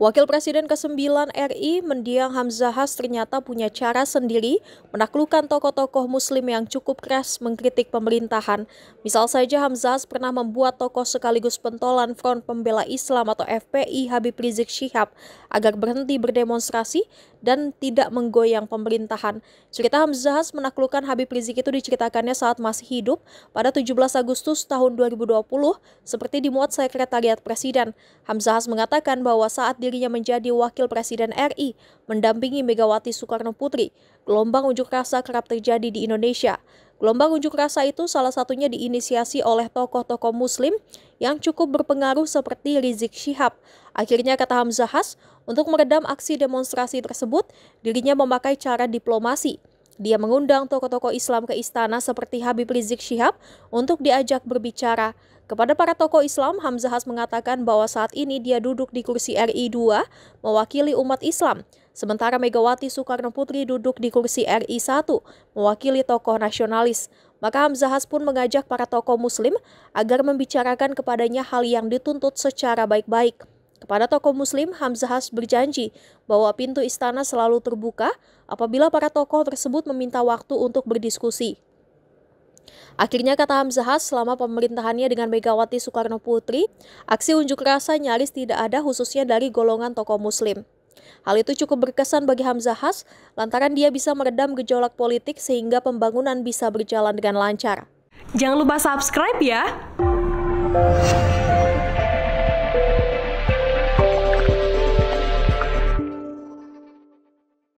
Wakil Presiden ke-9 RI Mendiang Hamzahas ternyata punya cara sendiri menaklukkan tokoh-tokoh muslim yang cukup keras mengkritik pemerintahan. Misal saja Hamzahas pernah membuat tokoh sekaligus pentolan Front Pembela Islam atau FPI Habib Rizik Syihab agar berhenti berdemonstrasi dan tidak menggoyang pemerintahan. Cerita Hamzahas menaklukkan Habib Rizik itu diceritakannya saat masih hidup pada 17 Agustus tahun 2020 seperti dimuat Sekretariat Presiden. Hamzahas mengatakan bahwa saat di dirinya menjadi wakil presiden RI mendampingi Megawati Soekarno Putri, gelombang unjuk rasa kerap terjadi di Indonesia. Gelombang unjuk rasa itu salah satunya diinisiasi oleh tokoh-tokoh muslim yang cukup berpengaruh seperti Rizik Syihab. Akhirnya kata Hamzah Has, untuk meredam aksi demonstrasi tersebut, dirinya memakai cara diplomasi. Dia mengundang tokoh-tokoh Islam ke istana seperti Habib Rizik Syihab untuk diajak berbicara. Kepada para tokoh Islam, Hamzah Has mengatakan bahwa saat ini dia duduk di kursi RI2 mewakili umat Islam, sementara Megawati Soekarno Putri duduk di kursi RI1 mewakili tokoh nasionalis. Maka Hamzah Has pun mengajak para tokoh muslim agar membicarakan kepadanya hal yang dituntut secara baik-baik. Kepada tokoh muslim, Hamzah Has berjanji bahwa pintu istana selalu terbuka apabila para tokoh tersebut meminta waktu untuk berdiskusi. Akhirnya kata Hamzahas, selama pemerintahannya dengan Megawati Soekarno Putri, aksi unjuk rasa nyaris tidak ada khususnya dari golongan tokoh muslim. Hal itu cukup berkesan bagi Hamzahas lantaran dia bisa meredam gejolak politik sehingga pembangunan bisa berjalan dengan lancar. Jangan lupa subscribe ya!